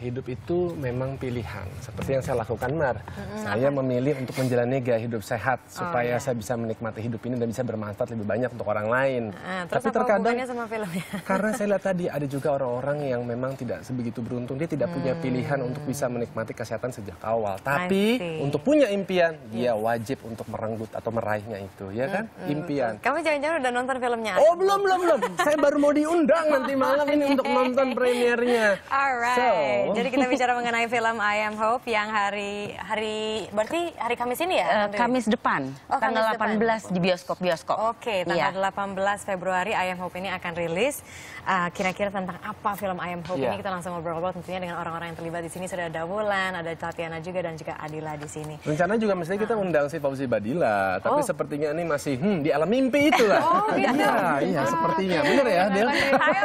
Hidup itu memang pilihan, seperti yang saya lakukan Mar. Saya memilih untuk menjalani gaya hidup sehat oh, supaya iya. saya bisa menikmati hidup ini dan bisa bermanfaat lebih banyak untuk orang lain. Nah, terus Tapi terkadang sama filmnya? karena saya lihat tadi ada juga orang-orang yang memang tidak sebegitu beruntung, dia tidak hmm. punya pilihan untuk bisa menikmati kesehatan sejak awal. Tapi untuk punya impian, iya. dia wajib untuk merenggut atau meraihnya itu, ya kan? hmm Impian. Kamu jangan-jangan udah nonton filmnya? Oh belum belum belum. saya baru mau diundang nanti malam ini untuk nonton premiernya. Alright. So, jadi kita bicara mengenai film I Am Hope yang hari hari berarti hari Kamis ini ya? Uh, Kamis depan, oh, tanggal Kamis 18 depan. di bioskop-bioskop. Oke, iya. tanggal yeah. 18 Februari I Am Hope ini akan rilis. Eh, kira-kira uh, tentang apa film I Am Hope yeah. ini kita langsung ngobrol-ngobrol tentunya dengan orang-orang yang terlibat di sini. Sudah ada Wulan, ada Tatiana juga dan juga Adila di sini. Rencana juga mestinya kita ah. undang si Fauzi Badila, tapi oh. sepertinya ini masih hmm, di alam mimpi itulah. Oh, gitu. Iya, iya sepertinya. Bener ya, Del? Hai,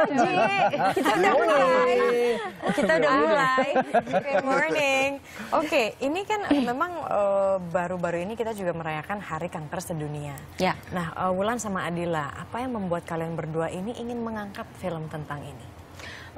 Kita udah Kita udah Hai, gitu good morning. Oke, okay, ini kan eh, memang eh, baru-baru uh, ini kita juga merayakan Hari Kanker Sedunia. Ya. Nah, uh, Wulan sama Adila, apa yang membuat kalian berdua ini ingin mengangkat film tentang ini?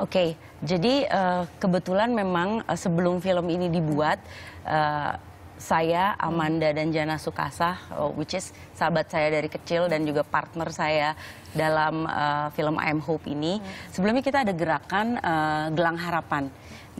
Oke, okay, jadi uh, kebetulan memang uh, sebelum film ini dibuat, uh, saya Amanda dan Jana Sukasa, uh, which is sahabat saya dari kecil dan juga partner saya dalam uh, film I Am Hope ini. Hmm. Sebelumnya kita ada gerakan uh, Gelang Harapan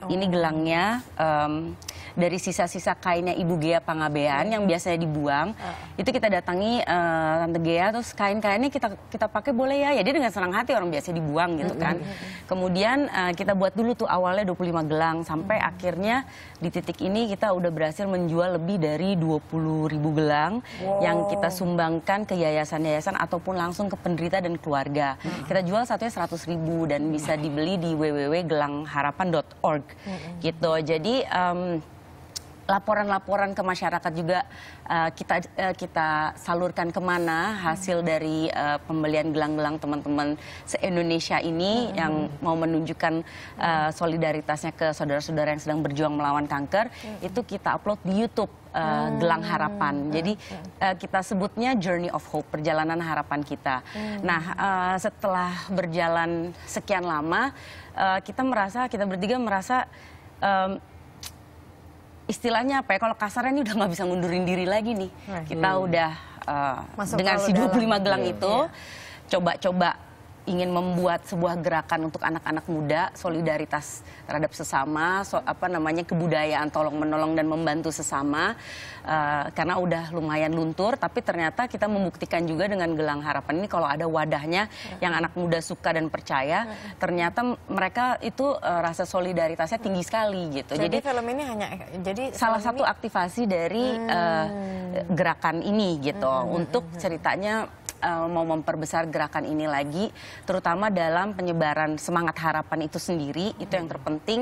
ini oh. gelangnya um, dari sisa-sisa kainnya Ibu Gea Pangabean yang biasanya dibuang. Uh. Itu kita datangi uh, Tante Gea terus kain-kainnya kita kita pakai boleh ya. Ya dia dengan senang hati orang biasa dibuang gitu kan. Kemudian uh, kita buat dulu tuh awalnya 25 gelang sampai akhirnya di titik ini kita udah berhasil menjual lebih dari 20 ribu gelang wow. yang kita sumbangkan ke yayasan-yayasan ataupun langsung ke penderita dan keluarga. Kita jual satunya 100 ribu dan bisa dibeli di www.gelangharapan.org gitu. Jadi um, laporan-laporan ke masyarakat juga uh, kita uh, kita salurkan kemana hasil hmm. dari uh, pembelian gelang-gelang teman-teman se-Indonesia ini hmm. yang mau menunjukkan uh, solidaritasnya ke saudara-saudara yang sedang berjuang melawan kanker hmm. itu kita upload di YouTube uh, gelang harapan. Hmm. Jadi uh, kita sebutnya Journey of Hope, perjalanan harapan kita. Hmm. Nah, uh, setelah berjalan sekian lama, uh, kita merasa kita bertiga merasa um, istilahnya apa ya kalau kasarnya ini udah nggak bisa mundurin diri lagi nih. nah, Kita iya. udah uh, Masuk dengan si 25 dalam. gelang iya. itu coba-coba ingin membuat sebuah gerakan untuk anak-anak muda, solidaritas terhadap sesama, so, apa namanya kebudayaan tolong menolong dan membantu sesama, uh, karena udah lumayan luntur, tapi ternyata kita membuktikan juga dengan gelang harapan ini kalau ada wadahnya yang anak muda suka dan percaya, ternyata mereka itu uh, rasa solidaritasnya tinggi sekali gitu. Jadi, jadi film ini hanya jadi salah satu ini... aktivasi dari eh, hmm. uh, gerakan ini gitu hmm. hmm, hmm untuk hmm. ceritanya uh, mau memperbesar gerakan ini lagi, terutama dalam penyebaran semangat harapan itu sendiri hmm. itu yang terpenting.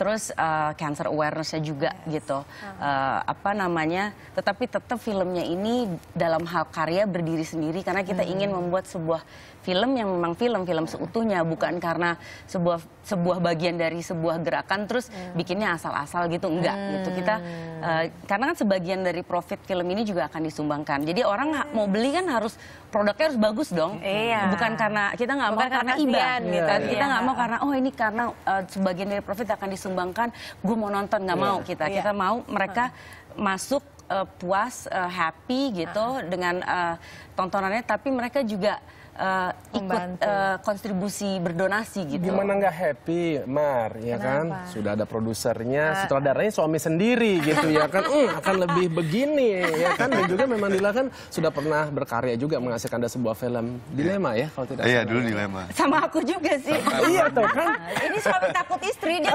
Terus uh, cancer awarenessnya juga yes. gitu, uh, apa namanya? Tetapi tetap filmnya ini dalam hal karya berdiri sendiri karena kita hmm. ingin membuat sebuah film yang memang film-film iya. seutuhnya bukan karena sebuah sebuah bagian dari sebuah gerakan terus hmm. bikinnya asal-asal gitu enggak hmm. gitu kita uh, karena kan sebagian dari profit film ini juga akan disumbangkan jadi orang mau beli kan harus produk produknya harus bagus dong. Iya. Bukan karena kita nggak mau karena iba, gitu. Iya, kita iya. nggak iya. mau karena oh ini karena uh, sebagian dari profit akan disumbangkan. Gue mau nonton nggak iya. mau kita. Iya. Kita mau mereka hmm. masuk uh, puas, uh, happy gitu uh -huh. dengan uh, tontonannya. Tapi mereka juga uh, ikut uh, kontribusi berdonasi gitu. Gimana nggak happy, Mar, ya Kenapa? kan? Sudah ada produsernya, uh. sutradaranya suami sendiri gitu ya kan. Mm, akan lebih begini ya kan. Dan juga memang Dila kan sudah pernah berkarya juga menghasilkan ada sebuah film. Dilema ya kalau tidak Iya, dulu dilema. Sama aku juga sih. iya tuh kan. Ini suami takut istri dia.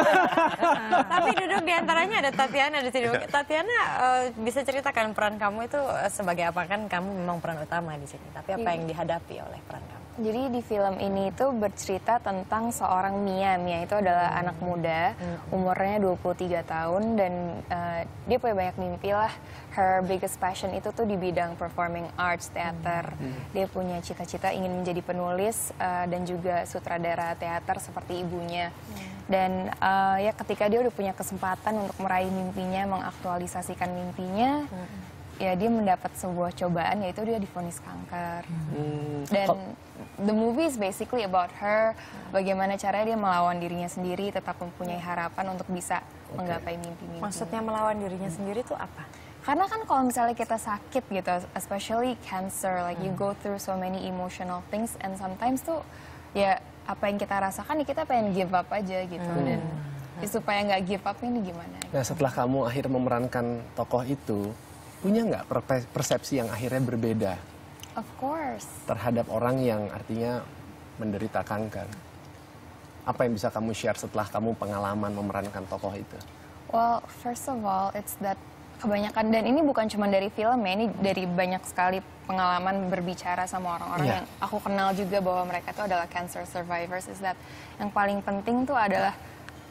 Tapi duduk di antaranya ada Tatiana di sini. Iya. Tatiana bisa ceritakan peran kamu itu sebagai apa kan kamu memang peran utama di sini. Tapi apa iya. yang dihadapi oleh peran kamu? Jadi di film ini itu bercerita tentang seorang Mia. Mia ya. itu adalah hmm. anak muda, hmm. umurnya 23 tahun dan uh, dia punya banyak mimpi lah. Her biggest passion itu tuh di bidang performing arts, teater. Hmm. Dia punya cita-cita ingin menjadi penulis uh, dan juga sutradara teater seperti ibunya. Dan uh, ya ketika dia udah punya kesempatan untuk meraih mimpinya, mengaktualisasikan mimpinya, ya dia mendapat sebuah cobaan yaitu dia difonis kanker. Hmm. Dan the movie is basically about her bagaimana caranya dia melawan dirinya sendiri tetap mempunyai harapan untuk bisa okay. menggapai mimpi-mimpi. Maksudnya melawan dirinya hmm. sendiri itu apa? Karena kan kalau misalnya kita sakit gitu, especially cancer, like hmm. you go through so many emotional things and sometimes tuh ya apa yang kita rasakan ya kita pengen give up aja gitu hmm. dan ya supaya nggak give up ini gimana? Nah setelah kamu akhir memerankan tokoh itu, punya nggak persepsi yang akhirnya berbeda? Of course. Terhadap orang yang artinya menderita kanker. Apa yang bisa kamu share setelah kamu pengalaman memerankan tokoh itu? Well, first of all, it's that kebanyakan dan ini bukan cuma dari film ya, ini dari banyak sekali pengalaman berbicara sama orang-orang yeah. yang aku kenal juga bahwa mereka itu adalah cancer survivors is that yang paling penting tuh adalah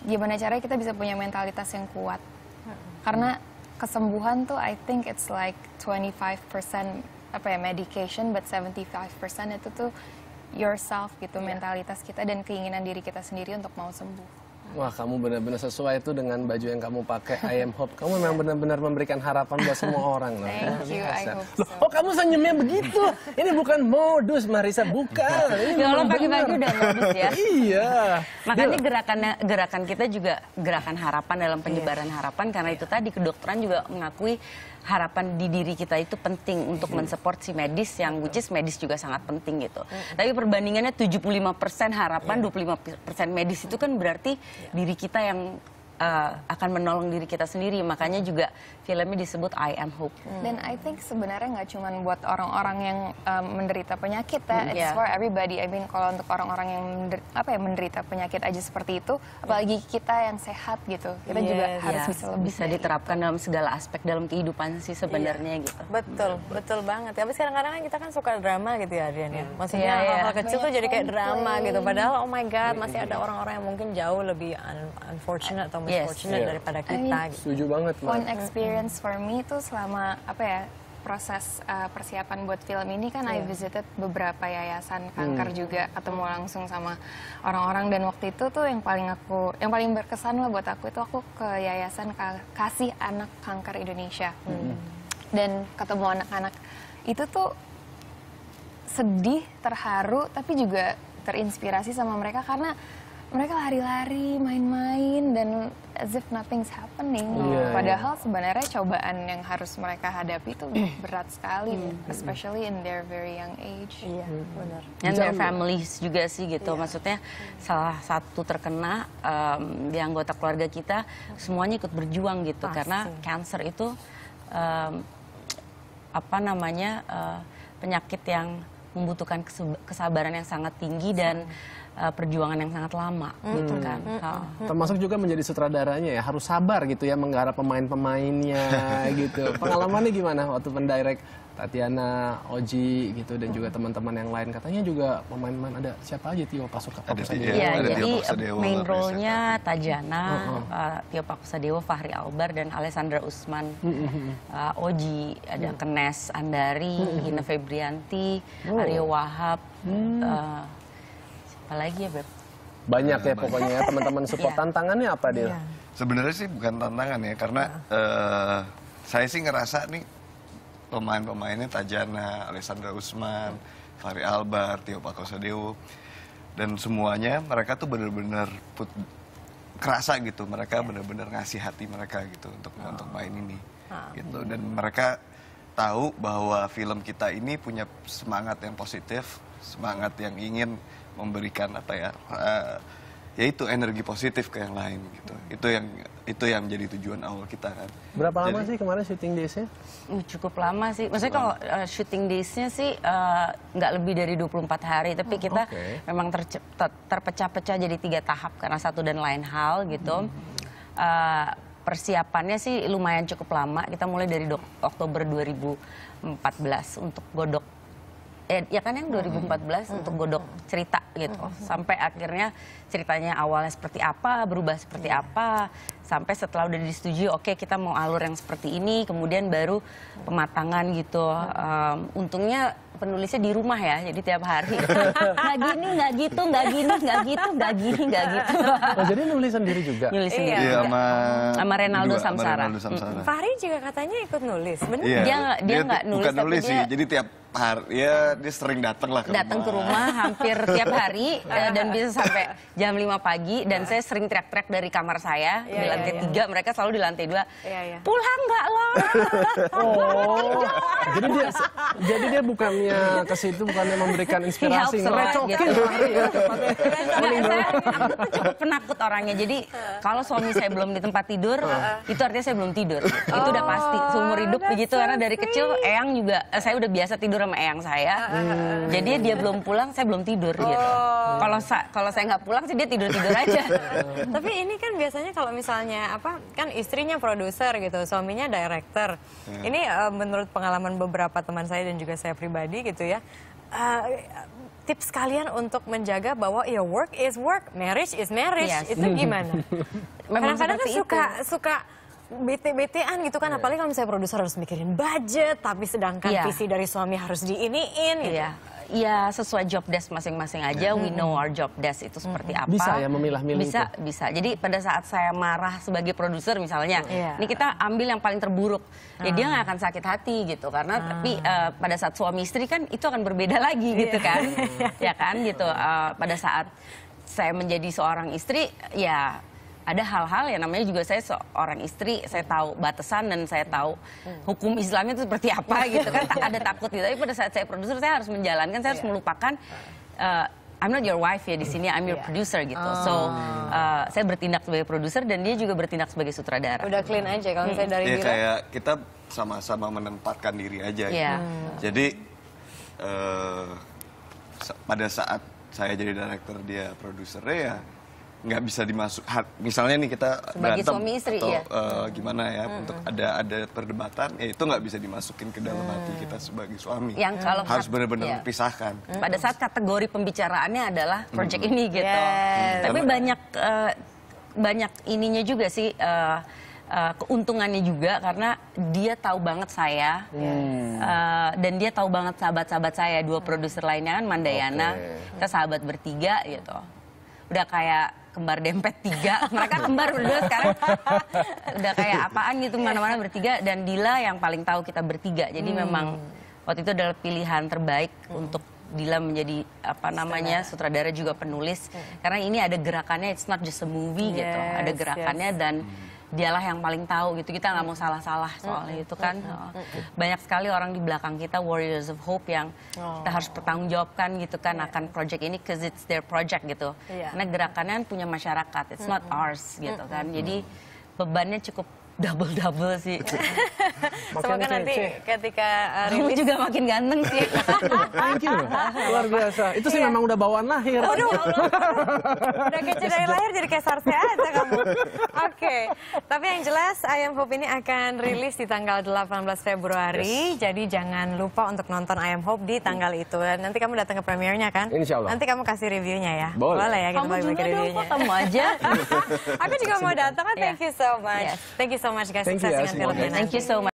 gimana caranya kita bisa punya mentalitas yang kuat. Hmm. Karena kesembuhan tuh I think it's like 25% apa ya medication but 75% itu tuh yourself gitu yeah. mentalitas kita dan keinginan diri kita sendiri untuk mau sembuh. Wah, kamu benar-benar sesuai itu dengan baju yang kamu pakai. I am hope. Kamu memang benar-benar memberikan harapan buat semua orang. Loh. Thank you, I hope so. Loh, oh, kamu senyumnya begitu. Ini bukan modus, Marisa. Bukan. Ini ya Allah, pagi-pagi udah modus ya. iya. Makanya gerakan gerakan kita juga gerakan harapan dalam iya. penyebaran harapan. Karena itu tadi kedokteran juga mengakui harapan di diri kita itu penting untuk iya. mensupport si medis yang iya. which is medis juga sangat penting gitu. Mm -hmm. Tapi perbandingannya 75% harapan, yeah. 25% medis itu kan berarti diri kita yang uh, akan menolong diri kita sendiri. Makanya juga filmnya disebut I Am Hope. Hmm. Dan I think sebenarnya nggak cuma buat orang-orang yang um, menderita penyakit ya, hmm, it's iya. for everybody. I mean kalau untuk orang-orang yang menderita, apa ya menderita penyakit aja seperti itu, apalagi kita yang sehat gitu, kita yes, juga harus iya. bisa lebih bisa diterapkan itu. dalam segala aspek dalam kehidupan sih sebenarnya yeah. gitu. Betul, hmm. betul banget. Tapi kadang-kadang kan kita kan suka drama gitu ya Adrian ya. Hmm. Maksudnya yeah, iya. hal-hal yeah. kecil tuh jadi kayak drama gitu. Padahal oh my god, masih ada orang-orang yang mungkin jauh lebih un unfortunate atau lebih yes. fortunate yeah. daripada kita. I mean, gitu. Setuju banget, Mbak. One experience for me itu selama apa ya? proses uh, persiapan buat film ini kan yeah. I visited beberapa yayasan kanker hmm. juga ketemu langsung sama orang-orang dan waktu itu tuh yang paling aku yang paling berkesan lah buat aku itu aku ke yayasan kasih anak kanker Indonesia hmm. dan ketemu anak-anak itu tuh sedih terharu tapi juga terinspirasi sama mereka karena mereka lari-lari main-main as if nothing's happening. Yeah, iya. Padahal sebenarnya cobaan yang harus mereka hadapi itu berat sekali, mm. especially in their very young age. Iya, yeah, mm. benar. And their ya. families juga sih gitu. Yeah. Maksudnya salah satu terkena um, di anggota keluarga kita semuanya ikut berjuang gitu Pasti. karena cancer itu um, apa namanya uh, penyakit yang membutuhkan kesabaran yang sangat tinggi dan uh, perjuangan yang sangat lama hmm. gitu kan. Hmm. Oh. Termasuk juga menjadi sutradaranya ya harus sabar gitu ya menggarap pemain-pemainnya gitu. Pengalamannya gimana waktu mendirect Tatiana, Oji gitu dan juga teman-teman yang lain katanya juga pemain-pemain ada siapa aja Tio Pasuka Pakusadewo. Iya, ya, jadi Pakusadewo, main role-nya Tajana, uh -huh. uh, Tio Pakusadewo, Fahri Albar dan Alessandra Usman. Uh, -huh. uh Oji, ada uh mm. -huh. Kenes Andari, uh -huh. Ina Febrianti, uh oh. -huh. Aryo Wahab. -huh. Hmm. Eh, uh, siapa lagi ya, Beb? Banyak ya pokoknya ya teman-teman support yeah. tantangannya apa, dia? Iya. Yeah. Sebenarnya sih bukan tantangan ya karena uh, saya sih ngerasa nih pemain-pemainnya Tajana, Alessandra Usman, Fahri Albar, Tio Pakosodewo dan semuanya mereka tuh bener-bener put kerasa gitu mereka iya. bener-bener ngasih hati mereka gitu untuk oh. untuk main ini oh. gitu dan mereka tahu bahwa film kita ini punya semangat yang positif semangat yang ingin memberikan apa ya uh, ya itu energi positif ke yang lain gitu. Itu yang itu yang menjadi tujuan awal kita kan. Berapa Jadi, lama sih kemarin syuting days-nya? Hmm, cukup lama sih. Maksudnya kalau uh, eh, syuting days-nya sih eh, nggak uh, lebih dari 24 hari, tapi hmm, kita okay. memang ter, ter, terpecah-pecah jadi tiga tahap karena satu dan lain hal gitu. Hmm. Uh, persiapannya sih lumayan cukup lama. Kita mulai dari Oktober 2014 untuk Godok eh, ya kan yang 2014 hmm. untuk godok cerita gitu hmm. sampai akhirnya ceritanya awalnya seperti apa berubah seperti yeah. apa sampai setelah udah disetujui oke okay, kita mau alur yang seperti ini kemudian baru pematangan gitu um, untungnya penulisnya di rumah ya, jadi tiap hari. nggak gini, gak gitu, gak gini, gak gitu, gak gini, gak gitu. Oh, jadi nulis sendiri juga? Nulis iya, sendiri. Iya, sama, sama Renaldo Samsara. Sama Renaldo Samsara. Fahri juga katanya ikut nulis, benar? Iya, dia dia nggak nulis, bukan nulis sih, dia... jadi tiap hari ya dia sering datang lah ke datang ke rumah hampir tiap hari eh, dan bisa sampai jam 5 pagi dan saya sering teriak-teriak dari kamar saya yeah, di iya, lantai iya. tiga mereka selalu di lantai dua yeah, iya. pulang nggak loh. oh jadi dia jadi dia bukannya ke situ bukannya memberikan inspirasi ngerecokin gitu. saya cukup penakut orangnya jadi kalau suami saya belum di tempat tidur itu artinya saya belum tidur itu udah oh, pasti seumur hidup begitu karena dari kecil Eyang juga eh, saya udah biasa tidur sama eyang saya. Hmm. Jadi dia belum pulang, saya belum tidur gitu. Oh. Kalau kalau saya nggak pulang sih dia tidur tidur aja. Tapi ini kan biasanya kalau misalnya apa kan istrinya produser gitu, suaminya director. Hmm. Ini uh, menurut pengalaman beberapa teman saya dan juga saya pribadi gitu ya. Uh, tips kalian untuk menjaga bahwa ya work is work, marriage is marriage. Yes. Itu gimana? Kadang-kadang kan suka suka bete-betean gitu kan. Iya. Apalagi kalau misalnya produser harus mikirin budget, tapi sedangkan yeah. visi dari suami harus diiniin gitu. Yeah. Ya iya, sesuai job desk masing-masing aja. Hmm. We know hmm. our job desk itu hmm. seperti apa. Bisa ya memilah-milih. Bisa, itu. bisa. Jadi pada saat saya marah sebagai produser misalnya, yeah. ini kita ambil yang paling terburuk. Ya hmm. dia ah. nggak akan sakit hati gitu karena hmm. tapi uh, pada saat suami istri kan itu akan berbeda lagi yeah. gitu kan, ya kan gitu. Uh, pada saat saya menjadi seorang istri, ya ada hal-hal yang namanya juga saya seorang istri, saya tahu batasan dan saya tahu hmm. hukum Islamnya itu seperti apa gitu kan. Ada takut gitu. Tapi pada saat saya produser saya harus menjalankan, saya harus iya. melupakan uh, I'm not your wife ya di sini, I'm your iya. producer gitu. So uh, saya bertindak sebagai produser dan dia juga bertindak sebagai sutradara. Udah clean aja kalau hmm. saya dari dia. kayak kita sama-sama menempatkan diri aja. Gitu. Hmm. Jadi uh, pada saat saya jadi director dia produsernya ya nggak bisa dimasuk hat, misalnya nih kita Sebagai berantem suami istri, atau ya? uh, gimana ya hmm. untuk ada ada perdebatan ya itu nggak bisa dimasukin ke dalam hmm. hati kita sebagai suami yang kalau harus benar-benar iya. dipisahkan pisahkan hmm. pada saat kategori pembicaraannya adalah project hmm. ini gitu yes. tapi Karena, banyak uh, banyak ininya juga sih uh, uh, keuntungannya juga karena dia tahu banget saya yes. Hmm. uh, dan dia tahu banget sahabat-sahabat saya dua hmm. produser lainnya kan Mandayana okay. kita sahabat bertiga gitu udah kayak kembar dempet tiga mereka kembar berdua sekarang udah kayak apaan gitu mana-mana bertiga dan Dila yang paling tahu kita bertiga jadi hmm. memang waktu itu adalah pilihan terbaik hmm. untuk Dila menjadi apa namanya sutradara, sutradara juga penulis hmm. karena ini ada gerakannya it's not just a movie gitu. yes, gitu ada gerakannya yes. dan hmm dialah yang paling tahu gitu kita nggak mau salah-salah soalnya itu kan oh. banyak sekali orang di belakang kita warriors of hope yang oh. kita harus bertanggung jawabkan gitu kan yeah. akan project ini cause it's their project gitu yeah. karena gerakannya punya masyarakat it's not ours gitu kan jadi bebannya cukup double double sih. Semoga nanti ketika uh, rilis juga makin ganteng sih. Thank you. Luar biasa. Itu sih yeah. memang udah bawaan lahir. Aduh. udah kece dari lahir jadi kayak saya aja kamu. Oke. Okay. Tapi yang jelas Ayam Hope ini akan rilis di tanggal 18 Februari. Yes. Jadi jangan lupa untuk nonton Ayam Hope di tanggal itu. Dan nanti kamu datang ke premiernya kan? Insya Allah. Nanti kamu kasih reviewnya ya. Boleh. Boleh ya kita kamu bagi-bagi reviewnya. Kamu juga dong, aja. Aku juga mau datang kan. Thank you so much. Yes. Thank you so so much, guys. Thank Success you, Thank you so much.